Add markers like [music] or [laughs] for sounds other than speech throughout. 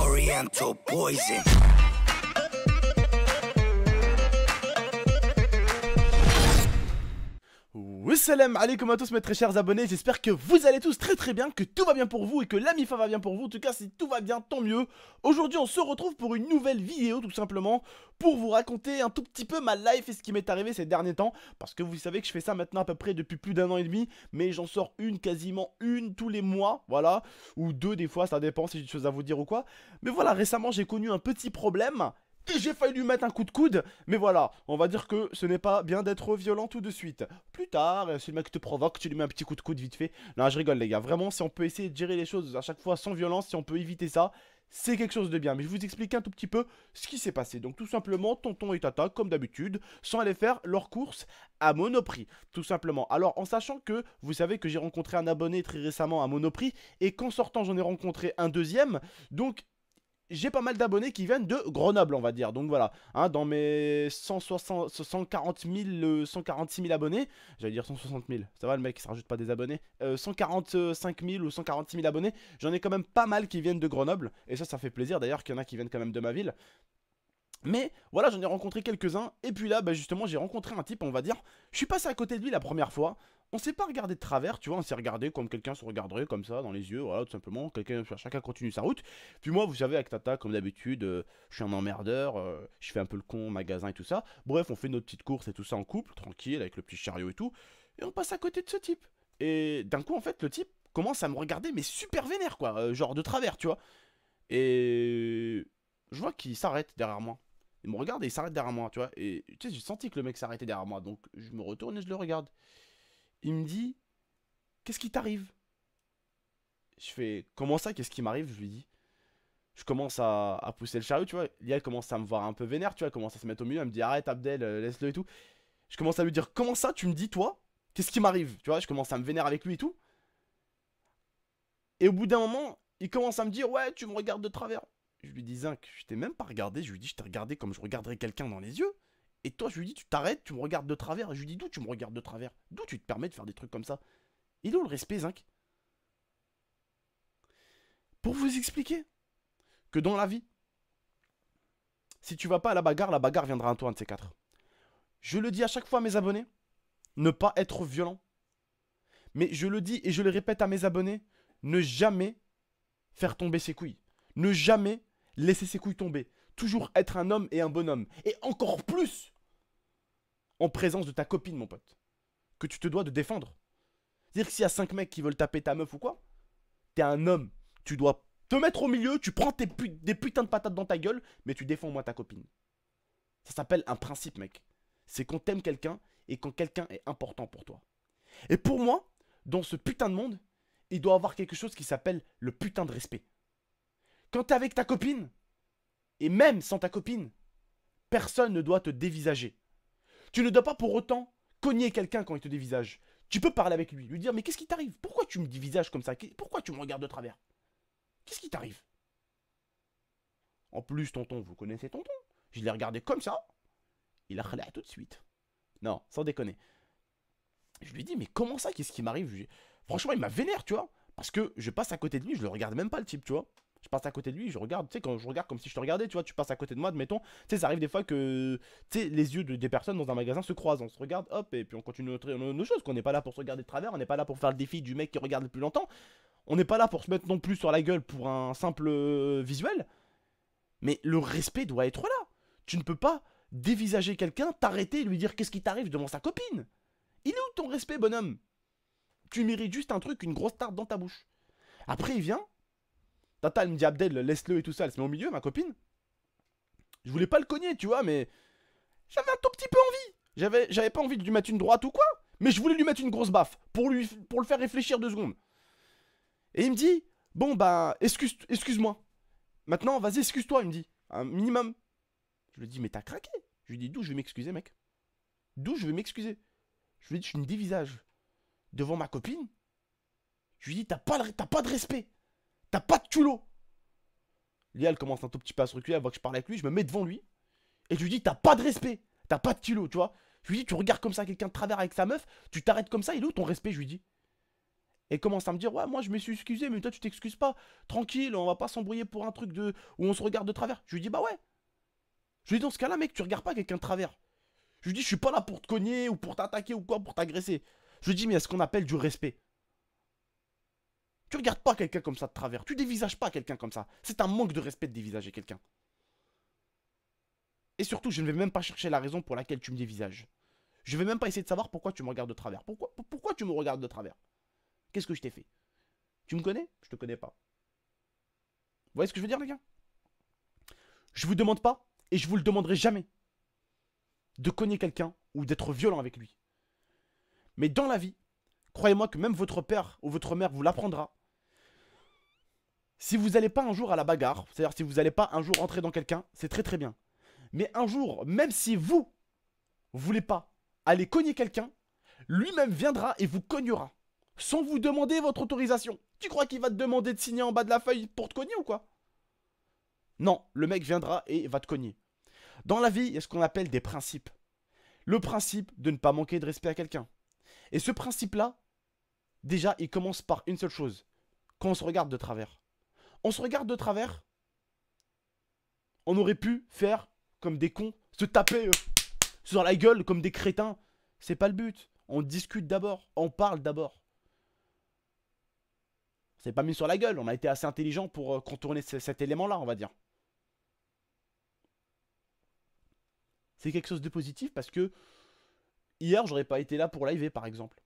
Oriental poison. allez comme à tous mes très chers abonnés, j'espère que vous allez tous très très bien, que tout va bien pour vous et que la MIFA va bien pour vous, en tout cas si tout va bien tant mieux. Aujourd'hui on se retrouve pour une nouvelle vidéo tout simplement, pour vous raconter un tout petit peu ma life et ce qui m'est arrivé ces derniers temps, parce que vous savez que je fais ça maintenant à peu près depuis plus d'un an et demi, mais j'en sors une, quasiment une tous les mois, voilà, ou deux des fois, ça dépend si j'ai des choses à vous dire ou quoi. Mais voilà, récemment j'ai connu un petit problème, j'ai failli lui mettre un coup de coude, mais voilà, on va dire que ce n'est pas bien d'être violent tout de suite. Plus tard, euh, si le mec te provoque, tu lui mets un petit coup de coude vite fait. Non, je rigole les gars, vraiment, si on peut essayer de gérer les choses à chaque fois sans violence, si on peut éviter ça, c'est quelque chose de bien. Mais je vous explique un tout petit peu ce qui s'est passé. Donc tout simplement, tonton et tata, comme d'habitude, sont allés faire leur course à Monoprix. Tout simplement. Alors en sachant que vous savez que j'ai rencontré un abonné très récemment à Monoprix et qu'en sortant j'en ai rencontré un deuxième. Donc j'ai pas mal d'abonnés qui viennent de Grenoble, on va dire. Donc voilà, hein, dans mes 140 000, 146 000 abonnés, j'allais dire 160 000, ça va le mec, il se rajoute pas des abonnés, euh, 145 000 ou 146 000 abonnés, j'en ai quand même pas mal qui viennent de Grenoble, et ça, ça fait plaisir d'ailleurs qu'il y en a qui viennent quand même de ma ville. Mais voilà, j'en ai rencontré quelques-uns, et puis là, bah, justement, j'ai rencontré un type, on va dire, je suis passé à côté de lui la première fois, on s'est pas regardé de travers, tu vois, on s'est regardé comme quelqu'un se regarderait comme ça dans les yeux, voilà, tout simplement, quelqu'un chacun continue sa route. Puis moi, vous savez avec Tata comme d'habitude, euh, je suis un emmerdeur, euh, je fais un peu le con magasin et tout ça. Bref, on fait notre petite course et tout ça en couple, tranquille avec le petit chariot et tout et on passe à côté de ce type. Et d'un coup en fait, le type commence à me regarder mais super vénère quoi, euh, genre de travers, tu vois. Et je vois qu'il s'arrête derrière moi. Il me regarde et il s'arrête derrière moi, tu vois. Et tu sais, j'ai senti que le mec s'arrêtait derrière moi, donc je me retourne et je le regarde il me dit Qu'est-ce qui t'arrive Je fais Comment ça Qu'est-ce qui m'arrive Je lui dis. Je commence à, pousser le chariot, tu vois. Lia commence à me voir un peu vénère, tu vois. Elle commence à se mettre au milieu. Elle me dit Arrête, Abdel, euh, laisse-le et tout. Je commence à lui dire Comment ça Tu me dis, toi Qu'est-ce qui m'arrive Tu vois, je commence à me vénère avec lui et tout. Et au bout d'un moment, il commence à me dire Ouais, tu me regardes de travers. Je lui dis Zinc, je t'ai même pas regardé. Je lui dis Je t'ai regardé comme je regarderais quelqu'un dans les yeux. Et toi, je lui dis, tu t'arrêtes, tu me regardes de travers. Et je lui dis, d'où tu me regardes de travers D'où tu te permets de faire des trucs comme ça Il est où le respect, Zinc Pour vous expliquer que dans la vie, si tu vas pas à la bagarre, la bagarre viendra à toi, un de ces quatre. Je le dis à chaque fois à mes abonnés, ne pas être violent. Mais je le dis et je le répète à mes abonnés, ne jamais faire tomber ses couilles. Ne jamais laisser ses couilles tomber toujours être un homme et un bonhomme. Et encore plus en présence de ta copine, mon pote. Que tu te dois de défendre. Dire que s'il y a 5 mecs qui veulent taper ta meuf ou quoi, t'es un homme. Tu dois te mettre au milieu, tu prends tes des putains de patates dans ta gueule, mais tu défends moi ta copine. Ça s'appelle un principe, mec. C'est qu'on t'aime quelqu'un et quand quelqu'un est important pour toi. Et pour moi, dans ce putain de monde, il doit avoir quelque chose qui s'appelle le putain de respect. Quand t'es avec ta copine, et même sans ta copine, personne ne doit te dévisager. Tu ne dois pas pour autant cogner quelqu'un quand il te dévisage. Tu peux parler avec lui, lui dire Mais qu'est-ce qui t'arrive Pourquoi tu me dévisages comme ça Pourquoi tu me regardes de travers Qu'est-ce qui t'arrive En plus, tonton, vous connaissez tonton. Je l'ai regardé comme ça. Il a râlé tout de suite. Non, sans déconner. Je lui dis Mais comment ça Qu'est-ce qui m'arrive Franchement, il m'a vénère, tu vois. Parce que je passe à côté de lui, je le regarde même pas le type, tu vois. Je passe à côté de lui, je regarde, tu sais, quand je regarde comme si je te regardais, tu vois, tu passes à côté de moi, admettons. Tu sais, ça arrive des fois que, tu sais, les yeux de, des personnes dans un magasin se croisent, on se regarde, hop, et puis on continue notre, nos, qu'on n'est pas là pour se regarder de travers, on n'est pas là pour faire le défi du mec qui regarde le plus longtemps. On n'est pas là pour se mettre non plus sur la gueule pour un simple euh, visuel. Mais le respect doit être là. Tu ne peux pas dévisager quelqu'un, t'arrêter et lui dire qu'est-ce qui t'arrive devant sa copine. Il est où ton respect, bonhomme Tu mérites juste un truc, une grosse tarte dans ta bouche. Après, il vient, Tata, elle me dit Abdel, laisse-le et tout ça. Elle se met au milieu, ma copine. Je voulais pas le cogner, tu vois, mais j'avais un tout petit peu envie. J'avais, j'avais pas envie de lui mettre une droite ou quoi, mais je voulais lui mettre une grosse baffe pour, lui, pour le faire réfléchir deux secondes. Et il me dit Bon, bah, excuse, excuse-moi. Maintenant, vas-y, excuse-toi, il me dit. Un minimum. Je lui dis Mais t'as craqué Je lui dis D'où je vais m'excuser, mec D'où je vais m'excuser Je lui dis Je me dévisage devant ma copine. Je lui dis pas, t'as pas de respect. T'as pas de culot Lial elle commence un tout petit peu à se reculer, elle voit que je parle avec lui, je me mets devant lui. Et je lui dis, t'as pas de respect, t'as pas de culot, tu vois. Je lui dis, tu regardes comme ça quelqu'un de travers avec sa meuf, tu t'arrêtes comme ça, il est où ton respect, je lui dis. Et commence à me dire, ouais, moi je me suis excusé, mais toi tu t'excuses pas. Tranquille, on va pas s'embrouiller pour un truc de où on se regarde de travers. Je lui dis, bah ouais. Je lui dis, dans ce cas-là, mec, tu regardes pas quelqu'un de travers. Je lui dis, je suis pas là pour te cogner ou pour t'attaquer ou quoi, pour t'agresser. Je lui dis, mais il y a ce qu'on appelle du respect. Tu regardes pas quelqu'un comme ça de travers. Tu dévisages pas quelqu'un comme ça. C'est un manque de respect de dévisager quelqu'un. Et surtout, je ne vais même pas chercher la raison pour laquelle tu me dévisages. Je vais même pas essayer de savoir pourquoi tu me regardes de travers. Pourquoi, pourquoi tu me regardes de travers Qu'est-ce que je t'ai fait Tu me connais Je te connais pas. Vous voyez ce que je veux dire, les gars Je vous demande pas, et je vous le demanderai jamais, de cogner quelqu'un ou d'être violent avec lui. Mais dans la vie, croyez-moi que même votre père ou votre mère vous l'apprendra si vous n'allez pas un jour à la bagarre, c'est-à-dire si vous n'allez pas un jour entrer dans quelqu'un, c'est très très bien. Mais un jour, même si vous, ne voulez pas aller cogner quelqu'un, lui-même viendra et vous cognera. Sans vous demander votre autorisation. Tu crois qu'il va te demander de signer en bas de la feuille pour te cogner ou quoi Non, le mec viendra et va te cogner. Dans la vie, il y a ce qu'on appelle des principes. Le principe de ne pas manquer de respect à quelqu'un. Et ce principe-là, déjà, il commence par une seule chose. Quand on se regarde de travers. On se regarde de travers. On aurait pu faire comme des cons, se taper euh, sur la gueule comme des crétins. C'est pas le but. On discute d'abord, on parle d'abord. C'est pas mis sur la gueule, on a été assez intelligent pour euh, contourner cet élément-là, on va dire. C'est quelque chose de positif parce que hier, j'aurais pas été là pour live, par exemple.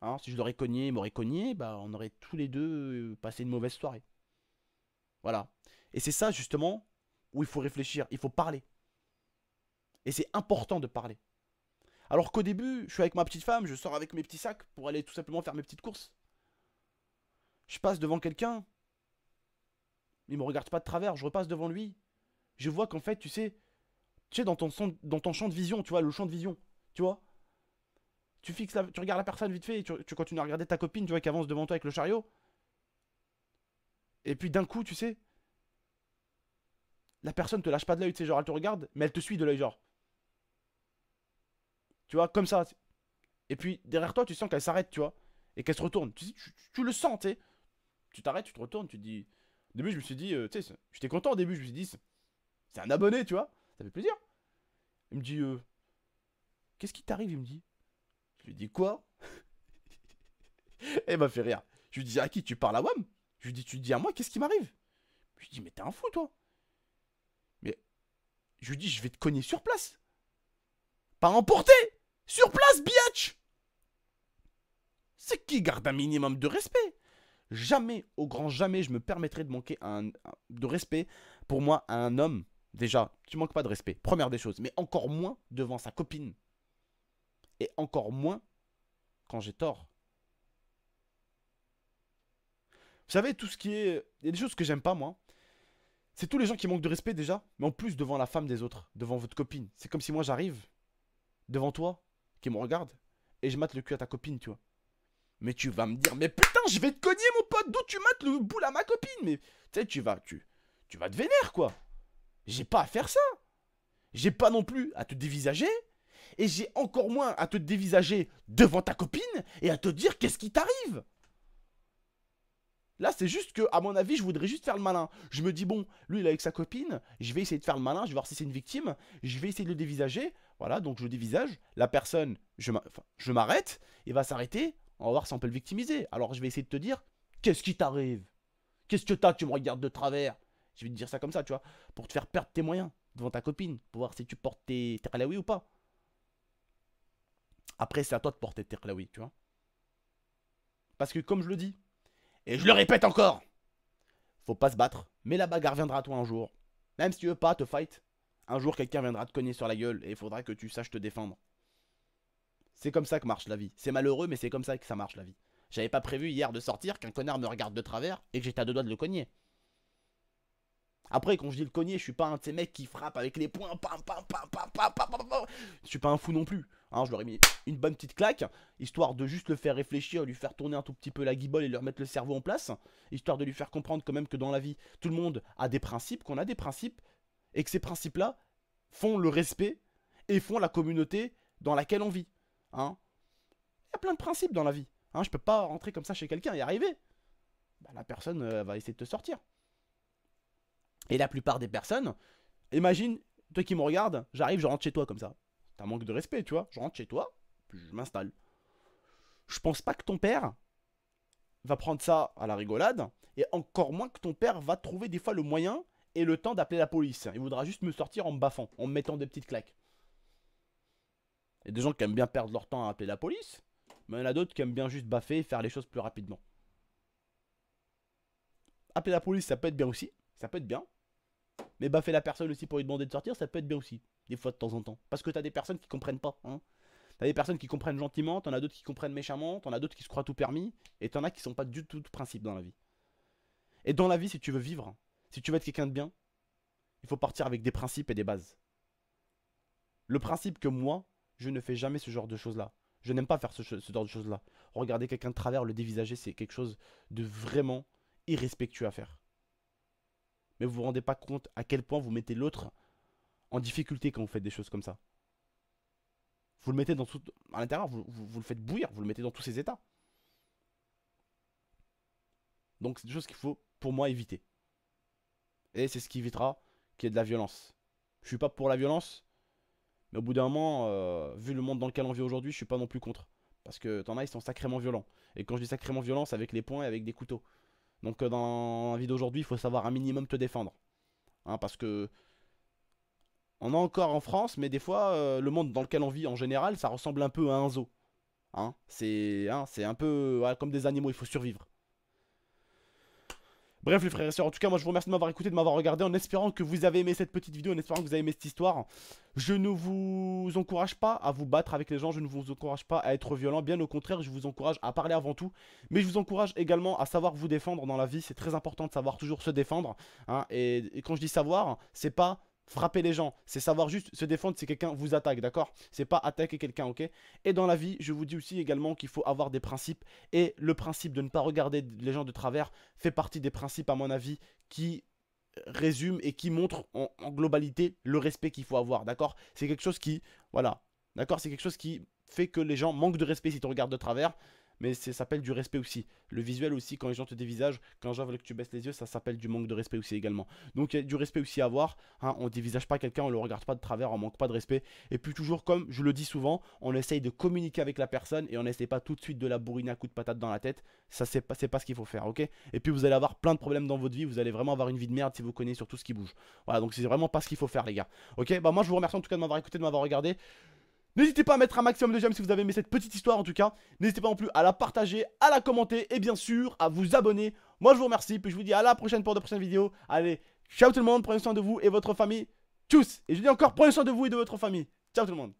Hein, si je l'aurais cogné, il m'aurait cogné, bah, on aurait tous les deux euh, passé une mauvaise soirée. Voilà. Et c'est ça justement où il faut réfléchir, il faut parler. Et c'est important de parler. Alors qu'au début, je suis avec ma petite femme, je sors avec mes petits sacs pour aller tout simplement faire mes petites courses. Je passe devant quelqu'un, il me regarde pas de travers, je repasse devant lui. Je vois qu'en fait, tu sais, tu sais, dans ton, dans ton champ de vision, tu vois, le champ de vision, tu vois. Tu fixes tu regardes la personne vite fait et tu, tu continues à regarder ta copine, tu vois, qui avance devant toi avec le chariot. Et puis d'un coup, tu sais, la personne te lâche pas de l'œil, tu sais, genre elle te regarde, mais elle te suit de l'œil, genre. Tu vois, comme ça. Et puis derrière toi, tu sens qu'elle s'arrête, tu vois, et qu'elle se retourne. Tu, le sens, tu sais. Tu t'arrêtes, tu te retournes, tu te dis. Au début, je me suis dit, euh, tu sais, j'étais content au début, je me suis dit, c'est un abonné, tu vois, ça fait plaisir. Il me dit, euh, qu'est-ce qui t'arrive Il me dit. Je lui dis, quoi [laughs] Et il m'a fait rire. Je lui dis, à qui tu parles à WAM je lui dis, tu te dis à moi, qu'est-ce qui m'arrive Je lui dis, mais t'es un fou, toi. Mais je lui dis, je vais te cogner sur place. Pas emporter Sur place, biatch C'est qui garde un minimum de respect Jamais, au grand jamais, je me permettrai de manquer un, de respect pour moi à un homme. Déjà, tu manques pas de respect, première des choses, mais encore moins devant sa copine. Et encore moins quand j'ai tort. Vous savez, tout ce qui est. Il y a des choses que j'aime pas, moi. C'est tous les gens qui manquent de respect déjà, mais en plus devant la femme des autres, devant votre copine. C'est comme si moi j'arrive devant toi, qui me regarde, et je mate le cul à ta copine, tu vois. Mais tu vas me dire, mais putain, je vais te cogner, mon pote, d'où tu mates le boule à ma copine Mais tu sais, tu vas, tu, tu vas te vénère, quoi. J'ai pas à faire ça. J'ai pas non plus à te dévisager, et j'ai encore moins à te dévisager devant ta copine et à te dire qu'est-ce qui t'arrive. Là, c'est juste que, à mon avis, je voudrais juste faire le malin. Je me dis, bon, lui, il est avec sa copine, je vais essayer de faire le malin, je vais voir si c'est une victime, je vais essayer de le dévisager. Voilà, donc je dévisage, la personne, je m'arrête, il va s'arrêter, on va voir si on peut le victimiser. Alors, je vais essayer de te dire, qu'est-ce qui t'arrive Qu'est-ce que t'as Tu me regardes de travers. Je vais te dire ça comme ça, tu vois, pour te faire perdre tes moyens devant ta copine, pour voir si tu portes tes, terlaoui ou pas. Après, c'est à toi de porter tes terlaoui, tu vois. Parce que, comme je le dis, et je le répète encore Faut pas se battre, mais la bagarre viendra à toi un jour. Même si tu veux pas te fight, un jour quelqu'un viendra te cogner sur la gueule et il faudra que tu saches te défendre. C'est comme ça que marche la vie. C'est malheureux, mais c'est comme ça que ça marche la vie. J'avais pas prévu hier de sortir, qu'un connard me regarde de travers et que j'étais à deux doigts de le cogner. Après, quand je dis le cogner, je suis pas un de ces mecs qui frappe avec les poings, pam, pam, pam, pam, pam, pam, pam, pam. Je suis pas un fou non plus. Hein. je leur ai mis une bonne petite claque, histoire de juste le faire réfléchir, lui faire tourner un tout petit peu la guibole et leur mettre le cerveau en place, histoire de lui faire comprendre quand même que dans la vie, tout le monde a des principes, qu'on a des principes, et que ces principes-là font le respect et font la communauté dans laquelle on vit. Hein. Il y a plein de principes dans la vie. Hein, je peux pas rentrer comme ça chez quelqu'un et arriver. Bah, la personne euh, va essayer de te sortir. Et la plupart des personnes, imagine, toi qui me regardes, j'arrive, je rentre chez toi comme ça. T'as un manque de respect, tu vois. Je rentre chez toi, puis je m'installe. Je pense pas que ton père va prendre ça à la rigolade, et encore moins que ton père va trouver des fois le moyen et le temps d'appeler la police. Il voudra juste me sortir en me baffant, en me mettant des petites claques. Il y a des gens qui aiment bien perdre leur temps à appeler la police, mais il y en a d'autres qui aiment bien juste baffer et faire les choses plus rapidement. Appeler la police, ça peut être bien aussi, ça peut être bien, mais baffer la personne aussi pour lui demander de sortir, ça peut être bien aussi, des fois de temps en temps. Parce que t'as des personnes qui comprennent pas. Hein. T'as des personnes qui comprennent gentiment, t'en as d'autres qui comprennent méchamment, t'en as d'autres qui se croient tout permis, et t'en as qui sont pas du tout de principe dans la vie. Et dans la vie, si tu veux vivre, si tu veux être quelqu'un de bien, il faut partir avec des principes et des bases. Le principe que moi, je ne fais jamais ce genre de choses-là. Je n'aime pas faire ce, ce genre de choses-là. Regarder quelqu'un de travers, le dévisager, c'est quelque chose de vraiment irrespectueux à faire mais vous vous rendez pas compte à quel point vous mettez l'autre en difficulté quand vous faites des choses comme ça. Vous le mettez dans tout. à l'intérieur, vous, le faites bouillir, vous le mettez dans tous ses états. Donc c'est des choses qu'il faut, pour moi, éviter. Et c'est ce qui évitera qu'il y ait de la violence. Je suis pas pour la violence, mais au bout d'un moment, euh, vu le monde dans lequel on vit aujourd'hui, je suis pas non plus contre. Parce que t'en as, ils sont sacrément violents. Et quand je dis sacrément violents, c'est avec les poings et avec des couteaux. Donc euh, dans la vie d'aujourd'hui, il faut savoir un minimum te défendre. Hein, parce que on a encore en France, mais des fois, euh, le monde dans lequel on vit en général, ça ressemble un peu à un zoo. Hein, hein, c'est un peu comme des animaux, il faut survivre. Bref les frères et sœurs, en tout cas moi je vous remercie de m'avoir écouté, de m'avoir regardé, en espérant que vous avez aimé cette petite vidéo, en espérant que vous avez aimé cette histoire. Je ne vous encourage pas à vous battre avec les gens, je ne vous encourage pas à être violent, bien au contraire je vous encourage à parler avant tout, mais je vous encourage également à savoir vous défendre dans la vie, c'est très important de savoir toujours se défendre, hein, et quand je dis savoir, c'est pas frapper les gens, c'est savoir juste se défendre si quelqu'un vous attaque, d'accord C'est pas attaquer quelqu'un, ok Et dans la vie, je vous dis aussi également qu'il faut avoir des principes, et le principe de ne pas regarder les gens de travers fait partie des principes, à mon avis, qui résument et qui montrent en, globalité le respect qu'il faut avoir, d'accord C'est quelque chose qui, voilà, d'accord C'est quelque chose qui fait que les gens manquent de respect si tu regardes de travers, mais ça s'appelle du respect aussi. Le visuel aussi, quand les gens te dévisagent, quand les gens veulent que tu baisses les yeux, ça s'appelle du manque de respect aussi également. Donc il y a du respect aussi à avoir, on hein. on dévisage pas quelqu'un, on le regarde pas de travers, on manque pas de respect. Et puis toujours, comme je le dis souvent, on essaye de communiquer avec la personne et on n'essaie pas tout de suite de la bourriner à coup de patate dans la tête, ça c'est pas, pas ce qu'il faut faire, ok Et puis vous allez avoir plein de problèmes dans votre vie, vous allez vraiment avoir une vie de merde si vous connaissez sur tout ce qui bouge. Voilà, donc c'est vraiment pas ce qu'il faut faire les gars. Ok, bah moi je vous remercie en tout cas de m'avoir écouté, de m'avoir regardé. N'hésitez pas à mettre un maximum de j'aime si vous avez aimé cette petite histoire en tout cas. N'hésitez pas non plus à la partager, à la commenter et bien sûr à vous abonner. Moi je vous remercie, puis je vous dis à la prochaine pour de prochaines vidéos. Allez, ciao tout le monde, prenez soin de vous et votre famille. tous. Et je dis encore, prenez soin de vous et de votre famille. Ciao tout le monde